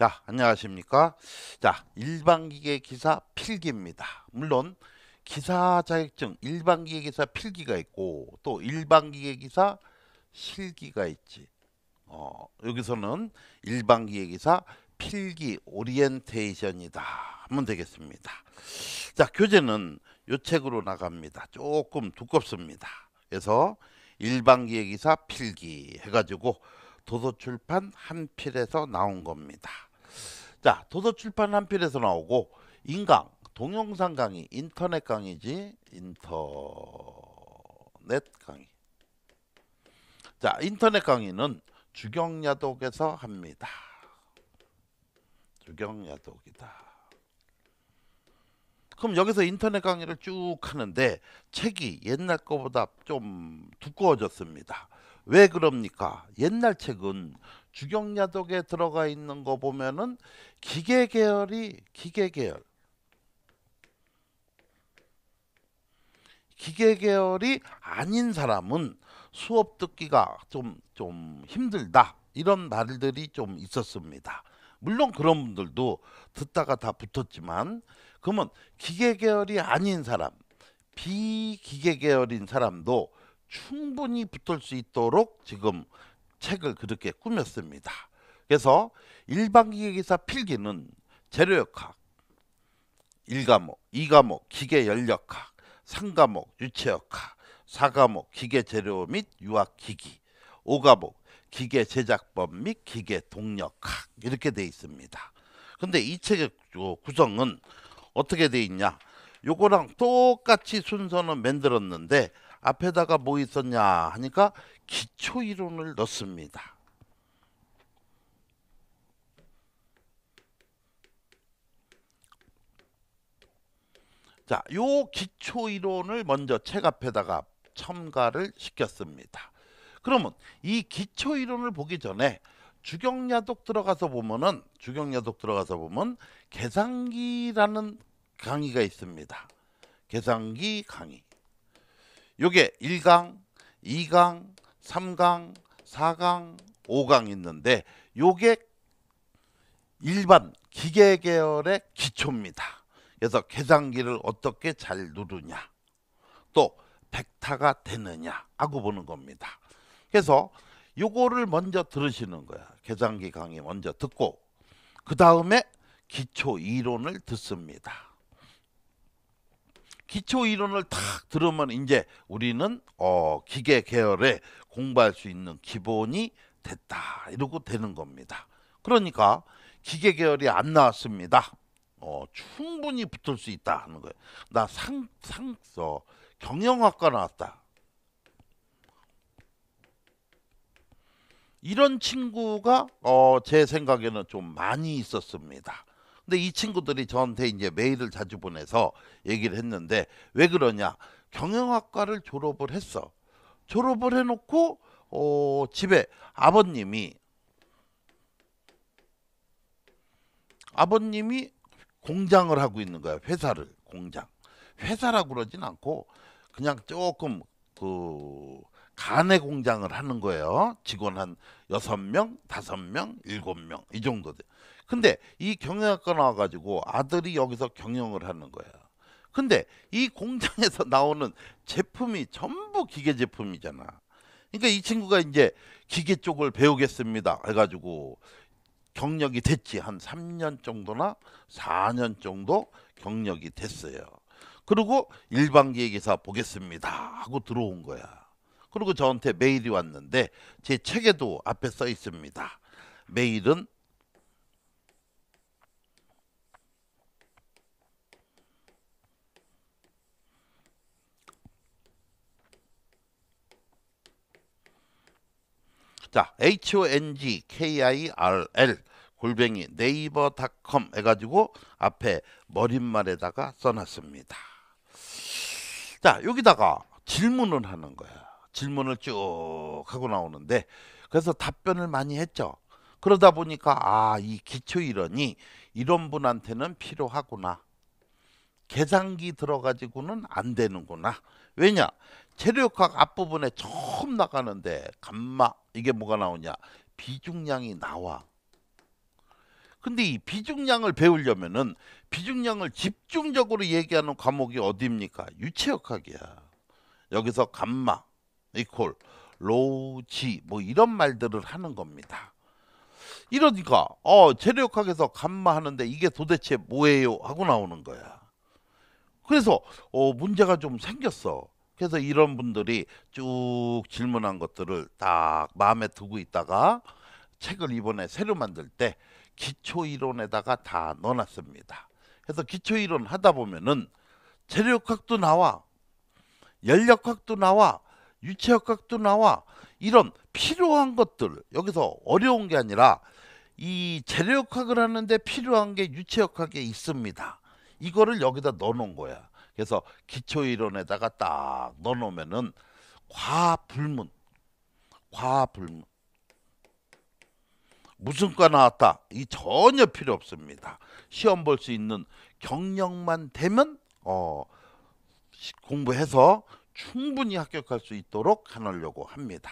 자, 안녕하십니까? 자, 일반기계 기사 필기입니다. 물론 기사 자격증 일반기계 기사 필기가 있고 또 일반기계 기사 실기가 있지. 어, 여기서는 일반기계 기사 필기 오리엔테이션이다 하면 되겠습니다. 자, 교재는 요 책으로 나갑니다. 조금 두껍습니다. 그래서 일반기획기사 필기 해가지고 도서출판 한필에서 나온 겁니다. 자 도서출판 한 필에서 나오고 인강 동영상 강의 인터넷 강의지 인터넷 강의 자 인터넷 강의는 주경야독에서 합니다 주경야독이다 그럼 여기서 인터넷 강의를 쭉 하는데 책이 옛날 거보다 좀 두꺼워졌습니다. 왜 그럽니까? 옛날 책은 주경야독에 들어가 있는 거 보면은 기계 계열이 기계 계열 기계 계열이 아닌 사람은 수업 듣기가 좀 좀 힘들다 이런 말들이 좀 있었습니다. 물론 그런 분들도 듣다가 다 붙었지만 그러면 기계 계열이 아닌 사람 비기계 계열인 사람도 충분히 붙을 수 있도록 지금 책을 그렇게 꾸몄습니다. 그래서 일반기계기사 필기는 재료역학, 1과목, 2과목 기계연력학, 3과목 유체역학, 4과목 기계재료 및 유학기기, 5과목 기계제작법 및 기계동력학 이렇게 되어 있습니다. 근데 이 책의 구성은 어떻게 되어 있냐? 요거랑 똑같이 순서는 만들었는데 앞에다가 뭐 있었냐 하니까 기초 이론을 넣습니다. 자, 요 기초 이론을 먼저 책 앞에다가 첨가를 시켰습니다. 그러면 이 기초 이론을 보기 전에 주경야독 들어가서 보면은 주경야독 들어가서 보면 계산기라는 강의가 있습니다. 계산기 강의. 요게 1강, 2강, 3강, 4강, 5강 있는데 요게 일반 기계 계열의 기초입니다. 그래서 계산기를 어떻게 잘 누르냐 또벡타가 되느냐 하고 보는 겁니다. 그래서 요거를 먼저 들으시는 거야. 계산기 강의 먼저 듣고 그 다음에 기초 이론을 듣습니다. 기초 이론을 탁 들으면 이제 우리는 어, 기계 계열에 공부할 수 있는 기본이 됐다 이러고 되는 겁니다. 그러니까 기계 계열이 안 나왔습니다. 어, 충분히 붙을 수 있다 하는 거예요. 나 상, 상, 어, 경영학과 나왔다. 이런 친구가 어, 제 생각에는 좀 많이 있었습니다. 근데 이 친구들이 저한테 이제 메일을 자주 보내서 얘기를 했는데 왜 그러냐? 경영학과를 졸업을 했어. 졸업을 해놓고 어, 집에 아버님이 아버님이 공장을 하고 있는 거야 회사를 공장 회사라고 그러진 않고 그냥 조금 그 간의 공장을 하는 거예요 직원 한 여섯 명 다섯 명 일곱 명 이 정도 돼 근데 이 경영학과 나와가지고 아들이 여기서 경영을 하는 거야. 근데 이 공장에서 나오는 제품이 전부 기계 제품이잖아. 그러니까 이 친구가 이제 기계 쪽을 배우겠습니다. 해가지고 경력이 됐지. 한 3년 정도나 4년 정도 경력이 됐어요. 그리고 일반 기획기사 보겠습니다. 하고 들어온 거야. 그리고 저한테 메일이 왔는데 제 책에도 앞에 써 있습니다. 메일은 자, HONGKIRL 골뱅이 네이버닷컴 해가지고 앞에 머릿말에다가 써놨습니다. 자, 여기다가 질문을 하는 거야. 질문을 쭉 하고 나오는데 그래서 답변을 많이 했죠. 그러다 보니까 아, 이 기초 이론이 이런 분한테는 필요하구나. 계산기 들어가지고는 안 되는구나. 왜냐? 체력학 앞부분에 처음 나가는데 감마 이게 뭐가 나오냐 비중량이 나와 근데 이 비중량을 배우려면은 비중량을 집중적으로 얘기하는 과목이 어디입니까 유체역학이야 여기서 감마 이콜 로지 우뭐 이런 말들을 하는 겁니다 이러니까 어 체력학에서 감마 하는데 이게 도대체 뭐예요 하고 나오는 거야 그래서 어 문제가 좀 생겼어 그래서 이런 분들이 쭉 질문한 것들을 딱 마음에 두고 있다가 책을 이번에 새로 만들 때 기초 이론에다가 다 넣어놨습니다. 그래서 기초 이론 하다 보면은 재력학도 나와, 연력학도 나와, 유체역학도 나와 이런 필요한 것들 여기서 어려운 게 아니라 이 재력학을 하는데 필요한 게 유체역학에 있습니다. 이거를 여기다 넣어놓은 거야. 그래서 기초이론에다가 딱 넣어놓으면은 과불문, 과불문. 무슨 과 나왔다? 이 전혀 필요 없습니다. 시험 볼 수 있는 경력만 되면 어, 공부해서 충분히 합격할 수 있도록 하려고 합니다.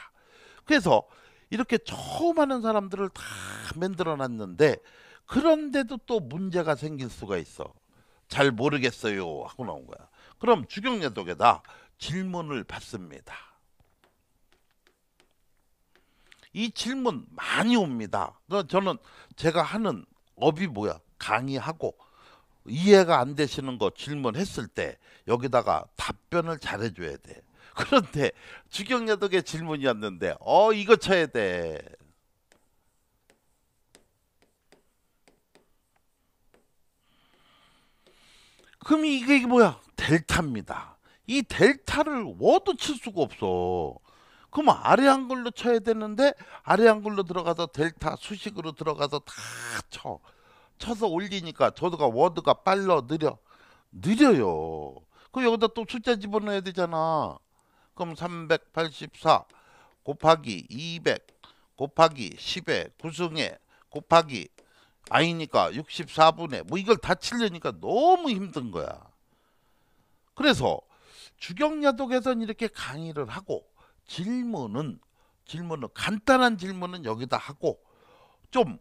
그래서 이렇게 처음 하는 사람들을 다 만들어 놨는데 그런데도 또 문제가 생길 수가 있어. 잘 모르겠어요 하고 나온 거야. 그럼 주경련독에다 질문을 받습니다. 이 질문 많이 옵니다. 저는 제가 하는 업이 뭐야? 강의하고 이해가 안 되시는 거 질문했을 때 여기다가 답변을 잘해줘야 돼. 그런데 주경여독의 질문이었는데 어 이거 쳐야 돼. 그럼 이게, 이게 뭐야? 델타입니다. 이 델타를 워드칠 수가 없어. 그럼 아래 한글로 쳐야 되는데 아래 한글로 들어가서 델타 수식으로 들어가서 다 쳐. 쳐서 올리니까 저도가 워드가 빨러 느려. 느려요. 그 여기다 또 숫자 집어넣어야 되잖아. 그럼 384 곱하기 200 곱하기 10의 구승에 곱하기 아이니까 64분에 뭐 이걸 다 치려니까 너무 힘든 거야. 그래서 주경야독에선 이렇게 강의를 하고 질문은 질문은 간단한 질문은 여기다 하고 좀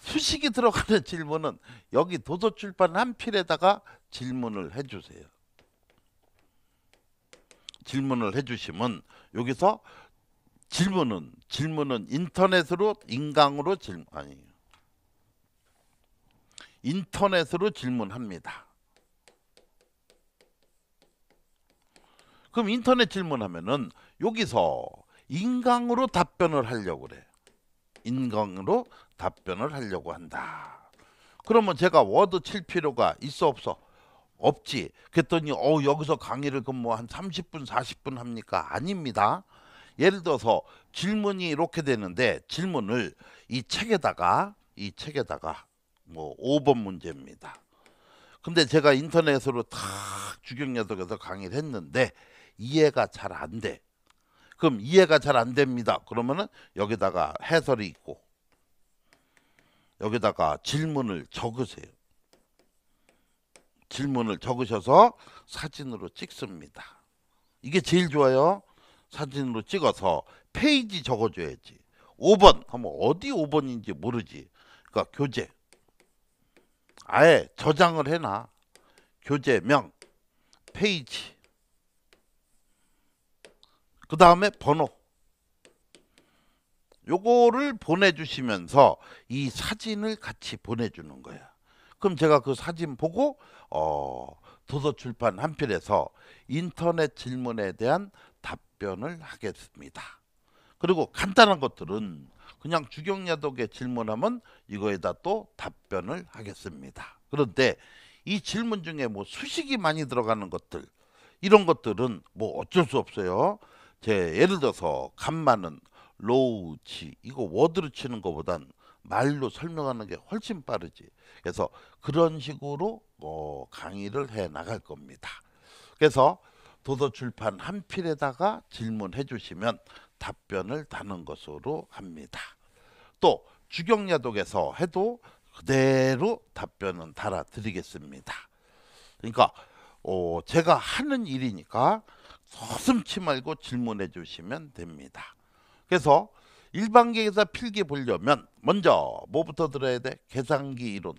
수식이 들어가는 질문은 여기 도서출판 한 필에다가 질문을 해주세요. 질문을 해주시면 여기서 질문은 질문은 인터넷으로 인강으로 질문 아니에요. 인터넷으로 질문합니다. 그럼 인터넷 질문하면은 여기서 인강으로 답변을 하려고 그래. 인강으로 답변을 하려고 한다. 그러면 제가 워드 칠 필요가 있어 없어? 없지. 그랬더니 어 여기서 강의를 그럼 뭐한 30분 40분 합니까? 아닙니다. 예를 들어서 질문이 이렇게 되는데 질문을 이 책에다가 이 책에다가 뭐 5번 문제입니다. 근데 제가 인터넷으로 탁주경야석에서 강의를 했는데 이해가 잘 안 돼. 그럼 이해가 잘 안 됩니다. 그러면은 여기다가 해설이 있고 여기다가 질문을 적으세요. 질문을 적으셔서 사진으로 찍습니다. 이게 제일 좋아요. 사진으로 찍어서 페이지 적어줘야지. 5번 하면 어디 5번인지 모르지. 그러니까 교재 아예 저장을 해놔. 교재명, 페이지, 그 다음에 번호. 요거를 보내주시면서 이 사진을 같이 보내주는 거야. 그럼 제가 그 사진 보고 어, 도서출판 한편에서 인터넷 질문에 대한 답변을 하겠습니다. 그리고 간단한 것들은 그냥 주경야독에 질문하면 이거에다 또 답변을 하겠습니다. 그런데 이 질문 중에 뭐 수식이 많이 들어가는 것들 이런 것들은 뭐 어쩔 수 없어요. 제 예를 들어서 간만은 로우치 이거 워드로 치는 것보단 말로 설명하는 게 훨씬 빠르지. 그래서 그런 식으로 어, 강의를 해 나갈 겁니다. 그래서 도서출판 한 필에다가 질문해 주시면 답변을 다는 것으로 합니다. 또 주경야독에서 해도 그대로 답변은 달아드리겠습니다. 그러니까 어, 제가 하는 일이니까 서슴치 말고 질문해 주시면 됩니다. 그래서 일반 계좌 필기 보려면 먼저 뭐부터 들어야 돼? 계산기 이론.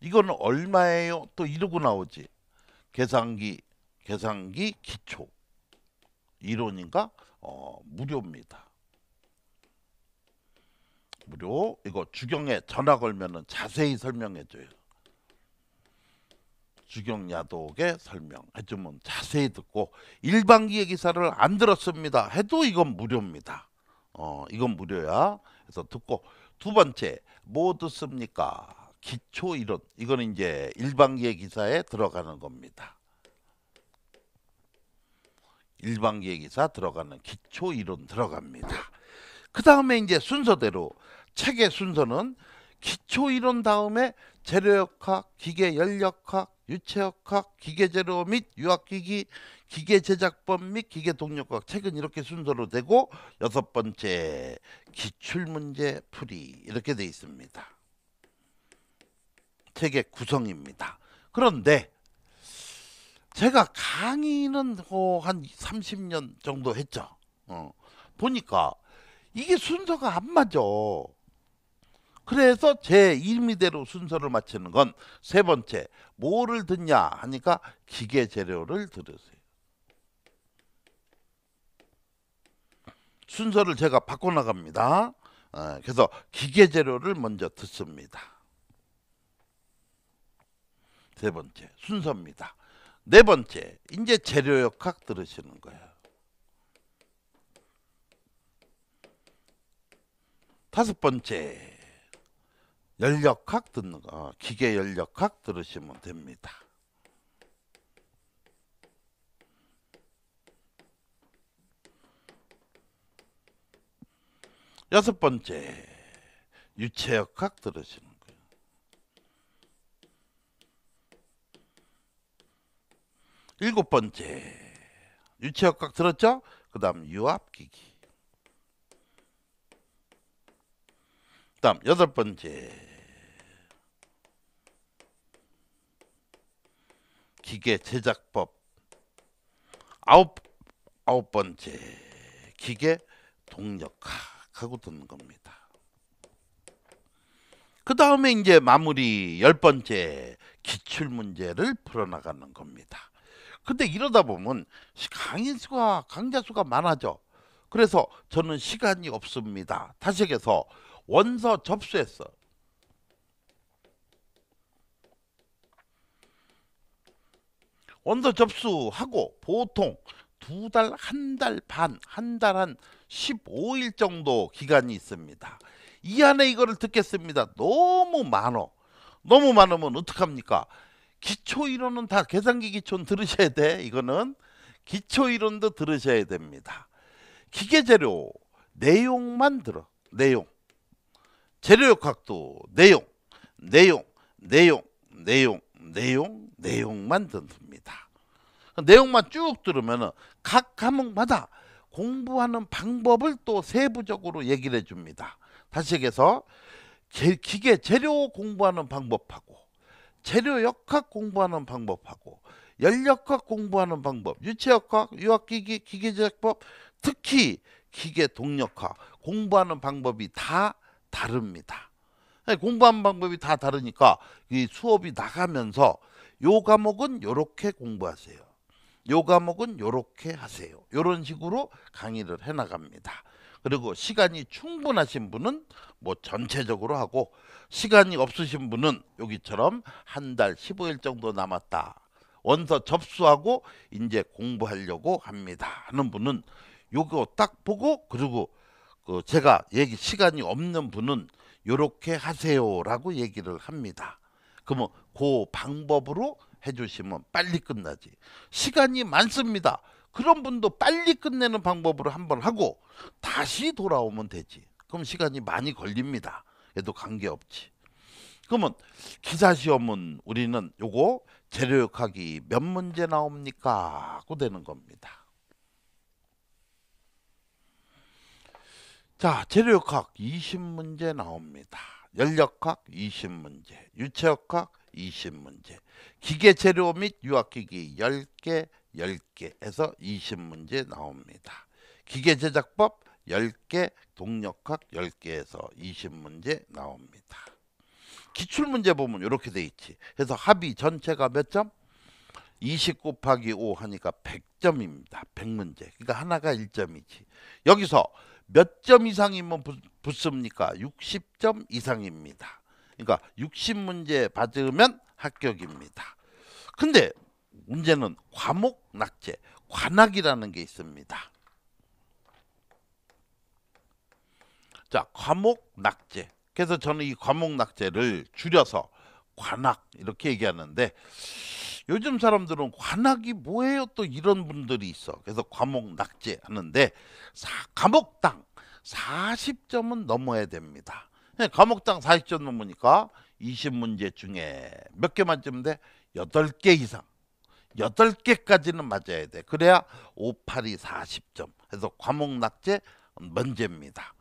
이거는 얼마예요? 또 이러고 나오지. 계산기, 계산기 기초. 이론인가? 어, 무료입니다. 무료 이거 주경에 전화 걸면은 자세히 설명해 줘요. 주경 야독의 설명해주면 자세히 듣고 일반기의 기사를 안 들었습니다. 해도 이건 무료입니다. 어, 이건 무료야. 그래서 듣고 두 번째 뭐 듣습니까? 기초 이론 이거는 이제 일반기의 기사에 들어가는 겁니다. 일반 계기사 들어가는 기초 이론 들어갑니다. 그 다음에 이제 순서대로 책의 순서는 기초 이론 다음에 재료역학, 기계 연력학, 유체역학, 기계재료 및 유학기기, 기계제작법 및 기계동력학 책은 이렇게 순서로 되고 여섯 번째 기출문제 풀이 이렇게 돼 있습니다. 책의 구성입니다. 그런데 제가 강의는 뭐 한 30년 정도 했죠. 어. 보니까 이게 순서가 안 맞아. 그래서 제 임의대로 순서를 맞추는 건 세 번째 뭐를 듣냐 하니까 기계 재료를 들으세요. 순서를 제가 바꿔나갑니다. 어, 그래서 기계 재료를 먼저 듣습니다. 세 번째 순서입니다. 네 번째, 이제 재료역학 들으시는 거예요. 다섯 번째, 연력학 듣는 거, 기계 연력학 들으시면 됩니다. 여섯 번째, 유체역학 들으시는 일곱 번째 유체역학 들었죠? 그 다음 유압기기 그 다음 여덟 번째 기계 제작법 아홉 아홉 번째 기계 동력학하고 듣는 겁니다. 그 다음에 이제 마무리 열 번째 기출 문제를 풀어나가는 겁니다. 근데 이러다 보면 강인 수가 강자 수가 많아져. 그래서 저는 시간이 없습니다. 다시 얘해서 원서 접수했어. 원서 접수하고 보통 두 달, 한 달 반, 한 달 한 15일 정도 기간이 있습니다. 이 안에 이거를 듣겠습니다. 너무 많어. 너무 많으면 어떡합니까? 기초 이론은 다 계산기 기초는 들으셔야 돼. 이거는 기초 이론도 들으셔야 됩니다. 기계 재료 내용만 들어. 내용. 재료역학도 내용, 내용, 내용, 내용, 내용, 내용만 듣습니다. 내용만 쭉 들으면 각 과목마다 공부하는 방법을 또 세부적으로 얘기를 해줍니다. 다시 얘기해서 기계 재료 공부하는 방법하고 재료역학 공부하는 방법하고 열역학 공부하는 방법, 유체역학, 유학기기, 기계제작법, 특히 기계동력학 공부하는 방법이 다 다릅니다. 공부하는 방법이 다 다르니까 이 수업이 나가면서 요 과목은 요렇게 공부하세요. 요 과목은 요렇게 하세요. 요런 식으로 강의를 해나갑니다. 그리고 시간이 충분하신 분은 뭐 전체적으로 하고 시간이 없으신 분은 여기처럼 한 달 15일 정도 남았다. 원서 접수하고 이제 공부하려고 합니다. 하는 분은 요거 딱 보고 그리고 그 제가 얘기 시간이 없는 분은 요렇게 하세요라고 얘기를 합니다. 그러면 그 방법으로 해주시면 빨리 끝나지. 시간이 많습니다. 그런 분도 빨리 끝내는 방법으로 한번 하고 다시 돌아오면 되지. 그럼 시간이 많이 걸립니다. 얘도 관계없지. 그러면 기사 시험은 우리는 요거 재료역학이몇 문제 나옵니까? 하고 되는 겁니다. 자, 재료역학 20문제 나옵니다. 연력학 20문제, 유체역학 20문제, 기계 재료 및 유학기기 10개 10개에서 20문제 나옵니다. 기계 제작법 10개, 동력학 10개에서 20문제 나옵니다. 기출문제 보면 이렇게 돼 있지. 그래서 합이 전체가 몇 점? 20 곱하기 5 하니까 100점입니다. 100문제. 그러니까 하나가 1점이지. 여기서 몇 점 이상이면 뭐 붙습니까? 60점 이상입니다. 그러니까 60문제 받으면 합격입니다. 근데 문제는 과목 낙제, 관악이라는게 있습니다. 자, 과목 낙제. 그래서 저는 이 과목 낙제를 줄여서 관학 이렇게 얘기하는데 요즘 사람들은 관학이 뭐예요? 또 이런 분들이 있어. 그래서 과목 낙제 하는데 사, 과목당 40점은 넘어야 됩니다. 네, 과목당 40점 넘으니까 20문제 중에 몇개 만점 돼? 8개 이상. 여덟 개까지는 맞아야 돼. 그래야 5, 8이 40점. 해서 과목 낙제 문제입니다.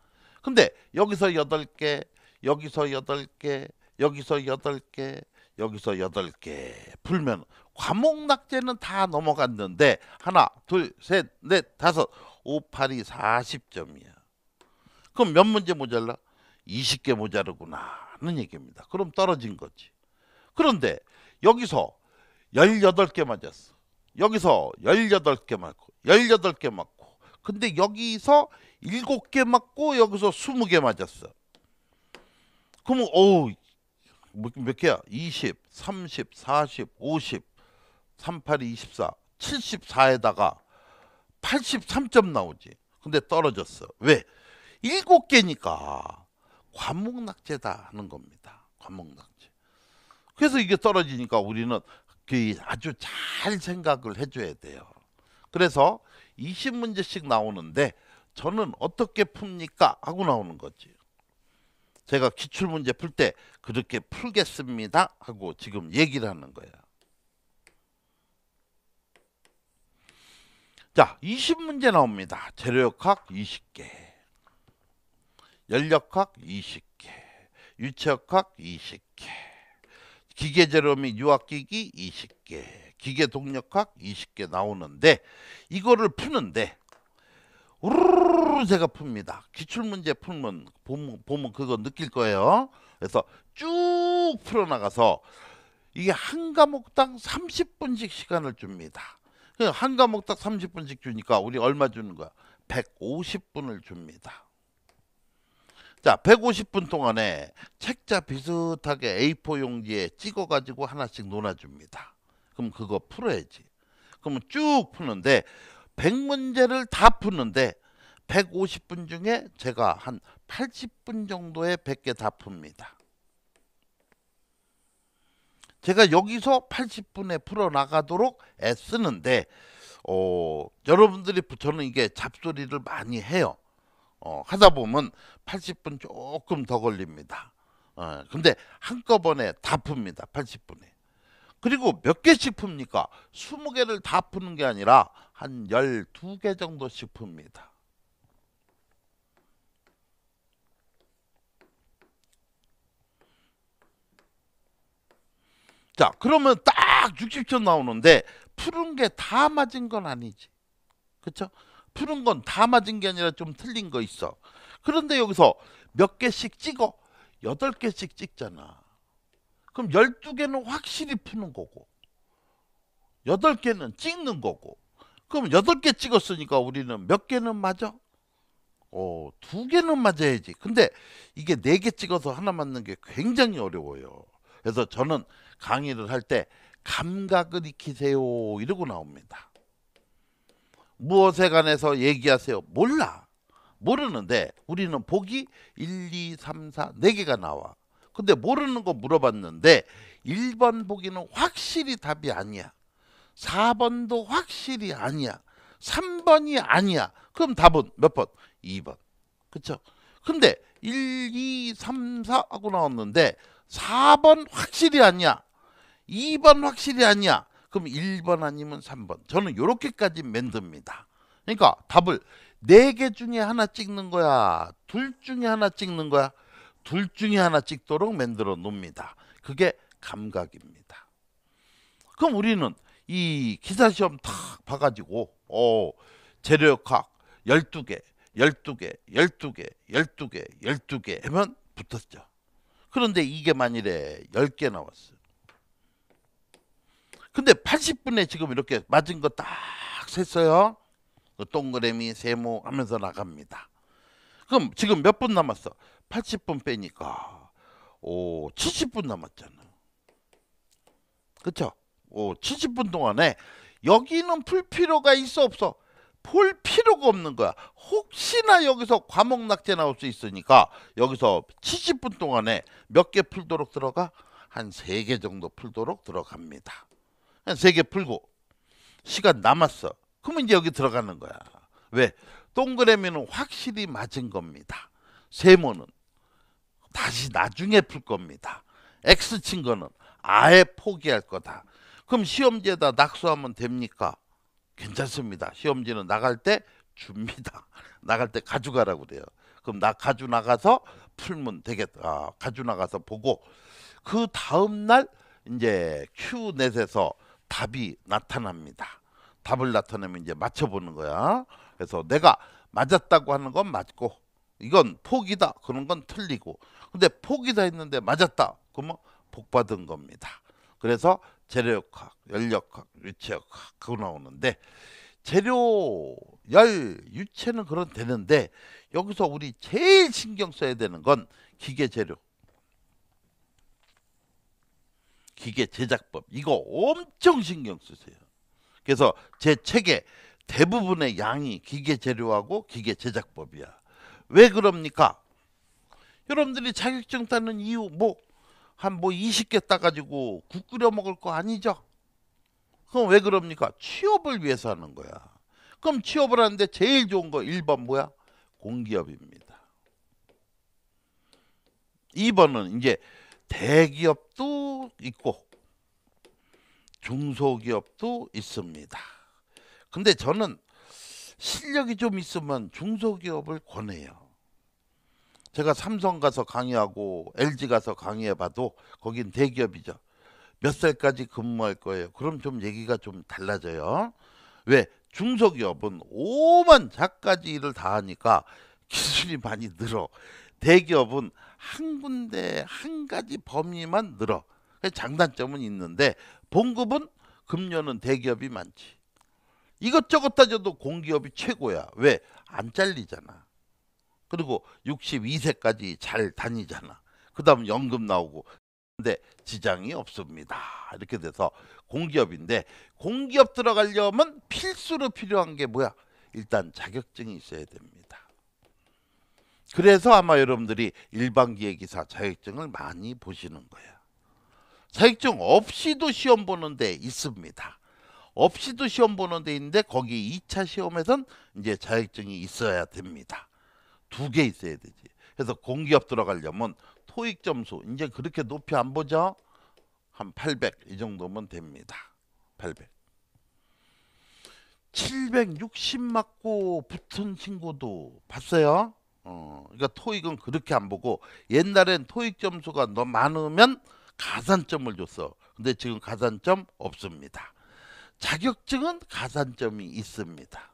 근데 여기서 여덟 개 여기서 여덟 개 여기서 여덟 개 여기서 여덟 개 풀면 과목 낙제는 다 넘어갔는데 하나, 둘, 셋, 넷, 다섯, 5, 8이 40점이야. 그럼 몇 문제 모자라? 20개 모자르구나 하는 얘기입니다. 그럼 떨어진 거지. 그런데 여기서 18개 맞았어. 여기서 18개 맞고 18개 맞고 근데 여기서 7개 맞고 여기서 20개 맞았어. 그러면 어우 몇 개야? 20, 30, 40, 50, 38, 24, 74에다가 83점 나오지. 근데 떨어졌어. 왜? 7개니까 관목낙제다 하는 겁니다. 관목낙제. 그래서 이게 떨어지니까 우리는 그 아주 잘 생각을 해줘야 돼요. 그래서 20문제씩 나오는데 저는 어떻게 풉니까? 하고 나오는 거지. 제가 기출문제 풀 때 그렇게 풀겠습니다 하고 지금 얘기를 하는 거야. 자, 20문제 나옵니다. 재료역학 20개, 연력학 20개, 유체역학 20개, 기계 재료 및 유학기기 20개, 기계동력학 20개 나오는데 이거를 푸는데 우르르 제가 풉니다. 기출문제 풀면 보면, 보면 그거 느낄 거예요. 그래서 쭉 풀어나가서 이게 한 과목당 30분씩 시간을 줍니다. 그 한 과목당 30분씩 주니까 우리 얼마 주는 거야? 150분을 줍니다. 자, 150분 동안에 책자 비슷하게 A4 용지에 찍어 가지고 하나씩 놓아 줍니다. 그럼 그거 풀어야지. 그러면 쭉 푸는데 100문제를 다 푸는데 150분 중에 제가 한 80분 정도에 100개 다 풉니다. 제가 여기서 80분에 풀어나가도록 애쓰는데 어, 여러분들이 저는 이게 잡소리를 많이 해요. 어, 하다 보면 80분 조금 더 걸립니다. 어, 근데 한꺼번에 다 풉니다. 80분에. 그리고 몇 개씩 풉니까? 20개를 다 푸는 게 아니라 한 12개 정도씩 풉니다. 자, 그러면 딱 60초 나오는데 푸른 게다 맞은 건 아니지. 그렇죠? 푸은건다 맞은 게 아니라 좀 틀린 거 있어. 그런데 여기서 몇 개씩 찍어? 여덟 개씩 찍잖아. 그럼 열두 개는 확실히 푸는 거고 여덟 개는 찍는 거고 그럼 여덟 개 찍었으니까 우리는 몇 개는 맞아? 어, 두 개는 맞아야지. 근데 이게 네 개 찍어서 하나 맞는 게 굉장히 어려워요. 그래서 저는 강의를 할 때 감각을 익히세요 이러고 나옵니다. 무엇에 관해서 얘기하세요? 몰라. 모르는데 우리는 복이 1, 2, 3, 4, 4개가 나와. 근데 모르는 거 물어봤는데 1번 보기는 확실히 답이 아니야. 4번도 확실히 아니야. 3번이 아니야. 그럼 답은 몇 번? 2번. 그쵸? 근데 1, 2, 3, 4 하고 나왔는데 4번 확실히 아니야. 2번 확실히 아니야. 그럼 1번 아니면 3번. 저는 이렇게까지 만듭니다. 그러니까 답을 4개 중에 하나 찍는 거야. 둘 중에 하나 찍는 거야. 둘 중에 하나 찍도록 만들어 놓습니다. 그게 감각입니다. 그럼 우리는 이 기사 시험 탁 봐가지고 어, 재력학 12개, 12개, 12개, 12개, 12개 하면 붙었죠. 그런데 이게 만일에 10개 나왔어요. 근데 80분에 지금 이렇게 맞은 거 딱 셌어요. 그 동그라미 세모 하면서 나갑니다. 그럼 지금 몇 분 남았어? 80분 빼니까 오 70분 남았잖아. 그쵸? 오 70분 동안에 여기는 풀 필요가 있어 없어? 볼 필요가 없는 거야. 혹시나 여기서 과목 낙제 나올 수 있으니까 여기서 70분 동안에 몇 개 풀도록 들어가? 한 3개 정도 풀도록 들어갑니다. 세개 풀고 시간 남았어. 그러면 이제 여기 들어가는 거야. 왜? 동그라미는 확실히 맞은 겁니다. 세모는 다시 나중에 풀 겁니다. X 친 거는 아예 포기할 거다. 그럼 시험지에다 낙서하면 됩니까? 괜찮습니다. 시험지는 나갈 때 줍니다. 나갈 때 가져가라고 그래요. 그럼 나 가져 나가서 풀면 되겠다. 아, 가져 나가서 보고 그 다음 날 이제 큐넷에서 답이 나타납니다. 답을 나타내면 이제 맞춰보는 거야. 그래서 내가 맞았다고 하는 건 맞고 이건 포기다 그런 건 틀리고 근데 포기다 했는데 맞았다 그러면 복받은 겁니다. 그래서 재료역학, 열역학, 유체역학 그거 나오는데 재료, 열, 유체는 그런 되는데 여기서 우리 제일 신경 써야 되는 건 기계 재료, 기계 제작법 이거 엄청 신경 쓰세요. 그래서 제 책에 대부분의 양이 기계 재료하고 기계 제작법이야. 왜 그럽니까? 여러분들이 자격증 따는 이유 뭐 한뭐 뭐 20개 따가지고 국 끓여 먹을 거 아니죠? 그럼 왜 그럽니까? 취업을 위해서 하는 거야. 그럼 취업을 하는데 제일 좋은 거 1번 뭐야? 공기업입니다. 2번은 이제 대기업도 있고 중소기업도 있습니다. 근데 저는 실력이 좀 있으면 중소기업을 권해요. 제가 삼성 가서 강의하고 LG 가서 강의해 봐도 거긴 대기업이죠. 몇 살까지 근무할 거예요. 그럼 좀 얘기가 좀 달라져요. 왜? 중소기업은 5만 자까지 일을 다 하니까 기술이 많이 늘어. 대기업은 한 군데 한 가지 범위만 늘어. 장단점은 있는데 봉급은 금년은 대기업이 많지. 이것저것 따져도 공기업이 최고야. 왜? 안 잘리잖아. 그리고 62세까지 잘 다니잖아. 그 다음 연금 나오고. 근데 지장이 없습니다. 이렇게 돼서 공기업인데 공기업 들어가려면 필수로 필요한 게 뭐야? 일단 자격증이 있어야 됩니다. 그래서 아마 여러분들이 일반 기획기사 자격증을 많이 보시는 거예요 자격증 없이도 시험 보는 데 있습니다. 없이도 시험 보는 데 있는데 거기 2차 시험에선 이제 자격증이 있어야 됩니다. 두 개 있어야 되지. 그래서 공기업 들어가려면 토익 점수 이제 그렇게 높이 안 보죠. 한 800 이 정도면 됩니다. 800. 760 맞고 붙은 친구도 봤어요. 어, 그러니까 토익은 그렇게 안 보고 옛날엔 토익 점수가 너 많으면 가산점을 줬어. 근데 지금 가산점 없습니다. 자격증은 가산점이 있습니다.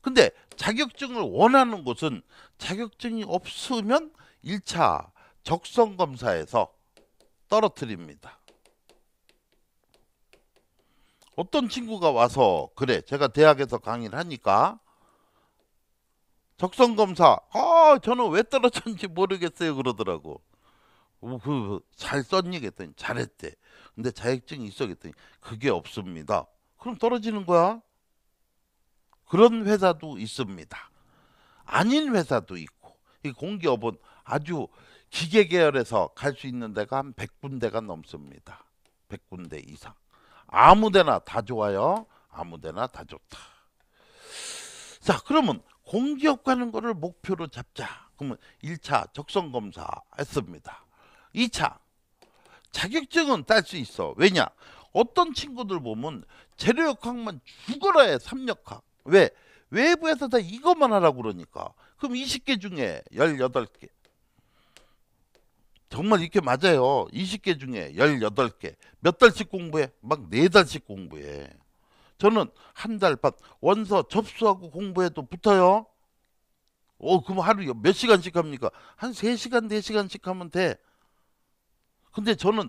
근데 자격증을 원하는 곳은 자격증이 없으면 1차 적성검사에서 떨어뜨립니다. 어떤 친구가 와서 그래 제가 대학에서 강의를 하니까 적성검사 아 저는 왜 떨어졌는지 모르겠어요 그러더라고 그잘 그, 썼니? 그랬더니 잘했대. 근데 자격증이 있어? 그랬더니 그게 없습니다. 그럼 떨어지는 거야. 그런 회사도 있습니다. 아닌 회사도 있고 이 공기업은 아주 기계 계열에서 갈 수 있는 데가 한 100군데가 넘습니다. 100군데 이상. 아무 데나 다 좋아요. 아무 데나 다 좋다. 자, 그러면 공기업 가는 거를 목표로 잡자. 그러면 1차 적성 검사 했습니다. 2차 자격증은 딸 수 있어. 왜냐? 어떤 친구들 보면 재료역학만 죽어라 해. 3역학. 왜? 외부에서 다 이것만 하라고 그러니까. 그럼 20개 중에 18개. 정말 이렇게 맞아요. 20개 중에 18개. 몇 달씩 공부해? 막 4달씩 공부해. 저는 한 달 반 원서 접수하고 공부해도 붙어요. 어, 그럼 하루몇 시간씩 합니까? 한 3시간, 4시간씩 하면 돼. 근데 저는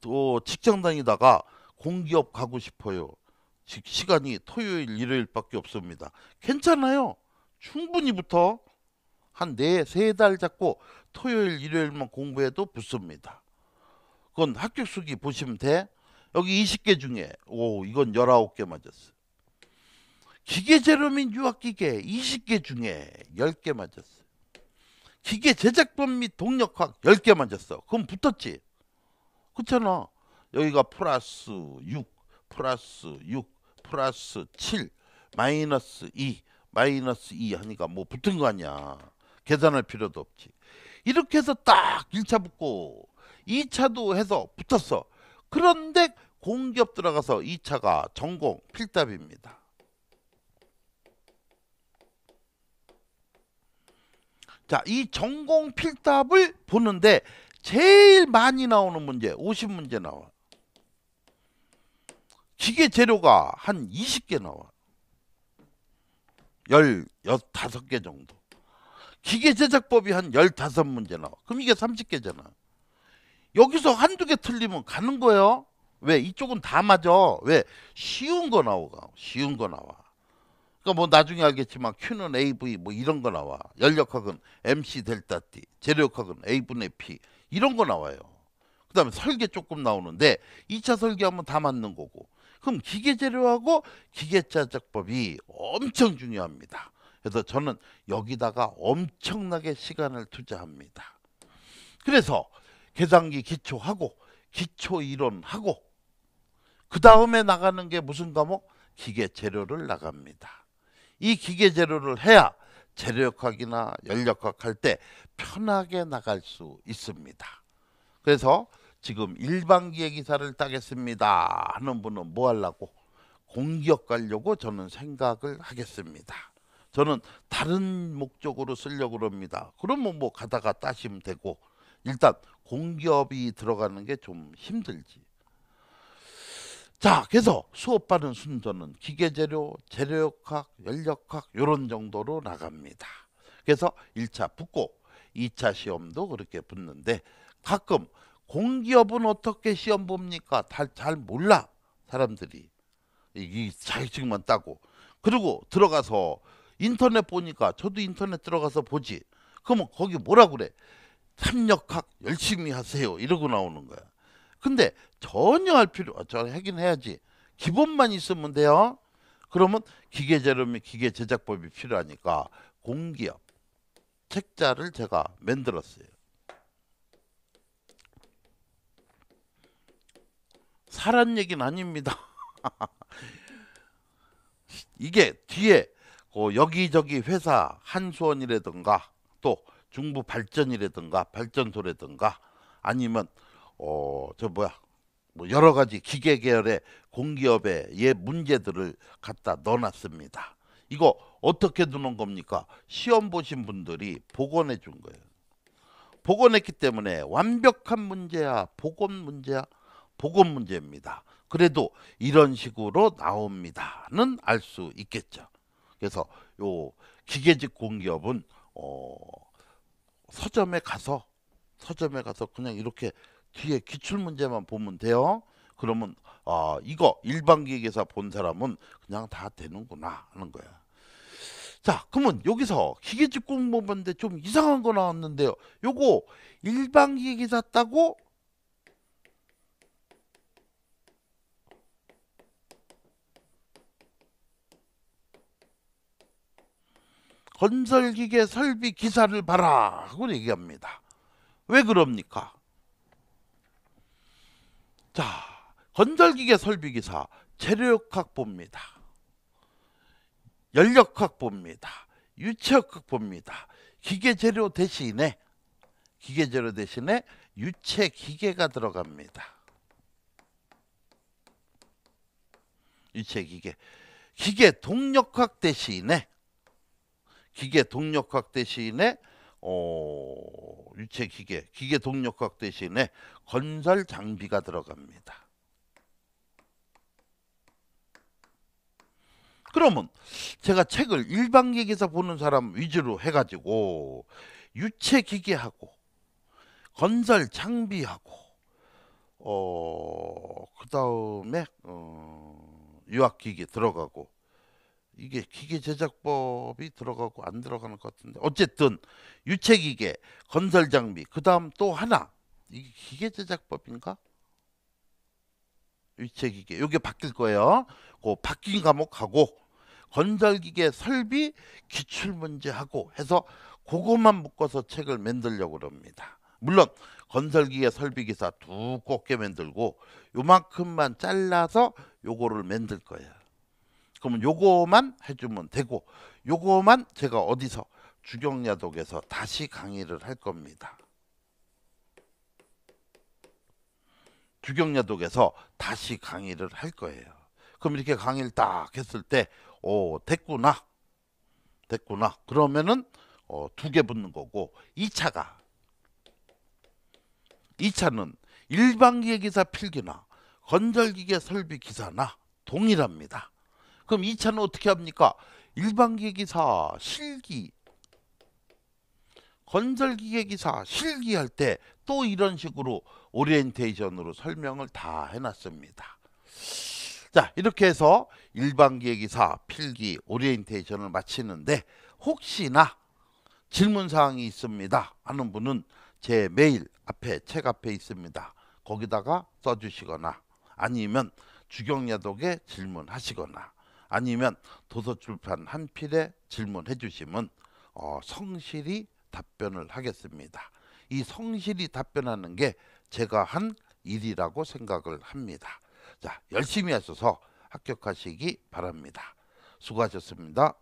또 직장 다니다가 공기업 가고 싶어요. 시간이 토요일, 일요일밖에 없습니다. 괜찮아요. 충분히부터 한 네, 세 달 잡고 토요일, 일요일만 공부해도 붙습니다. 그건 합격 수기 보시면 돼. 여기 20개 중에 오 이건 19개 맞았어. 기계 재료 및 유학기계 20개 중에 10개 맞았어. 기계 제작법 및 동력학 10개만 졌어 그럼 붙었지. 그렇잖아. 여기가 플러스 6, 플러스 6, 플러스 7, 마이너스 2, 마이너스 2 하니까 뭐 붙은 거 아니야. 계산할 필요도 없지. 이렇게 해서 딱 1차 붙고 2차도 해서 붙었어. 그런데 공기업 들어가서 2차가 전공 필답입니다. 자, 이 전공 필답을 보는데 제일 많이 나오는 문제 50문제 나와. 기계 재료가 한 20개 나와. 15개 정도. 기계 제작법이 한 15문제 나와. 그럼 이게 30개잖아. 여기서 한두 개 틀리면 가는 거예요. 왜? 이쪽은 다 맞아. 왜? 쉬운 거 나오가. 쉬운 거 나와. 그뭐 그러니까 나중에 알겠지만 Q는 AV 뭐 이런 거 나와. 연력학은 MC 델타 T, 재력학은 A분의 P 이런 거 나와요. 그다음에 설계 조금 나오는데 2차 설계하면 다 맞는 거고. 그럼 기계 재료하고 기계 자작법이 엄청 중요합니다. 그래서 저는 여기다가 엄청나게 시간을 투자합니다. 그래서 계산기 기초하고 기초 이론하고 그 다음에 나가는 게 무슨 과목? 기계 재료를 나갑니다. 이 기계 재료를 해야 재력학이나 연력학 할 때 편하게 나갈 수 있습니다. 그래서 지금 일반기의 기사를 따겠습니다 하는 분은 뭐 하려고 공기업 가려고 저는 생각을 하겠습니다. 저는 다른 목적으로 쓰려고 그럽니다. 그러면 뭐 가다가 따시면 되고 일단 공기업이 들어가는 게 좀 힘들지. 자, 그래서 수업받은 순서는 기계재료, 재료역학, 연력학 이런 정도로 나갑니다. 그래서 1차 붙고 2차 시험도 그렇게 붙는데 가끔 공기업은 어떻게 시험 봅니까? 잘, 잘 몰라 사람들이 이 자격증만 따고 그리고 들어가서 인터넷 보니까 저도 인터넷 들어가서 보지 그러면 거기 뭐라 그래? 참역학 열심히 하세요 이러고 나오는 거야 근데 전혀 할 필요 어, 저 하긴 해야지. 기본만 있으면 돼요. 그러면 기계 재료면 기계 제작법이 필요하니까 공기업 책자를 제가 만들었어요. 사란 얘기는 아닙니다. 이게 뒤에 어, 여기저기 회사 한수원이라든가 또 중부 발전이라든가 발전소라든가 아니면 어, 저 뭐야? 뭐 여러 가지 기계 계열의 공기업의 예 문제들을 갖다 넣어놨습니다. 이거 어떻게 두는 겁니까? 시험 보신 분들이 복원해 준 거예요. 복원했기 때문에 완벽한 문제야, 복원 문제야, 복원 문제입니다. 그래도 이런 식으로 나옵니다는 알 수 있겠죠. 그래서 요 기계직 공기업은 어 서점에 가서 서점에 가서 그냥 이렇게 뒤에 기출 문제만 보면 돼요. 그러면 아 이거 일반기계에서본 사람은 그냥 다 되는구나 하는 거야. 자 그러면 여기서 기계집 공부하는데 좀 이상한 거 나왔는데요. 요거 일반기계에서 따고 건설기계 설비 기사를 봐라 하고 얘기합니다. 왜 그럽니까? 자, 건설기계 설비기사 재료역학봅니다 연력학봅니다 유체역학봅니다 기계재료 대신에 기계재료 대신에 유체기계가 들어갑니다. 유체기계. 기계 동력학 대신에 기계 동력학 대신에 어, 유체 기계, 기계 동력학 대신에 건설 장비가 들어갑니다. 그러면 제가 책을 일반객에서 보는 사람 위주로 해가지고 유체 기계하고 건설 장비하고 어, 그 다음에 어, 유학기계 들어가고 이게 기계 제작법이 들어가고 안 들어가는 것 같은데 어쨌든 유체 기계 건설 장비 그다음 또 하나 이게 기계 제작법인가? 유체 기계 요게 바뀔 거예요. 그 바뀐 과목하고 건설 기계 설비 기출 문제하고 해서 그것만 묶어서 책을 만들려고 그럽니다. 물론 건설기계 설비기사 두껍게 만들고 요만큼만 잘라서 요거를 만들 거예요. 그러면 요거만 해주면 되고 요거만 제가 어디서 주경야독에서 다시 강의를 할 겁니다. 주경야독에서 다시 강의를 할 거예요. 그럼 이렇게 강의를 딱 했을 때, 오, 됐구나. 됐구나. 그러면은 어, 두개 붙는 거고, 2차가, 2차는 일반기의 기사 필기나 건설기계 설비 기사나 동일합니다. 그럼 2차는 어떻게 합니까? 일반기계기사 실기 건설기계기사 실기할 때 또 이런 식으로 오리엔테이션으로 설명을 다 해놨습니다. 자 이렇게 해서 일반기획기사 필기 오리엔테이션을 마치는데 혹시나 질문사항이 있습니다 하는 분은 제 메일 앞에 책 앞에 있습니다 거기다가 써주시거나 아니면 주경야독에 질문하시거나 아니면 도서출판 한 필에 질문해 주시면 어, 성실히 답변을 하겠습니다. 이 성실히 답변하는 게 제가 한 일이라고 생각을 합니다. 자, 열심히 하셔서 합격하시기 바랍니다. 수고하셨습니다.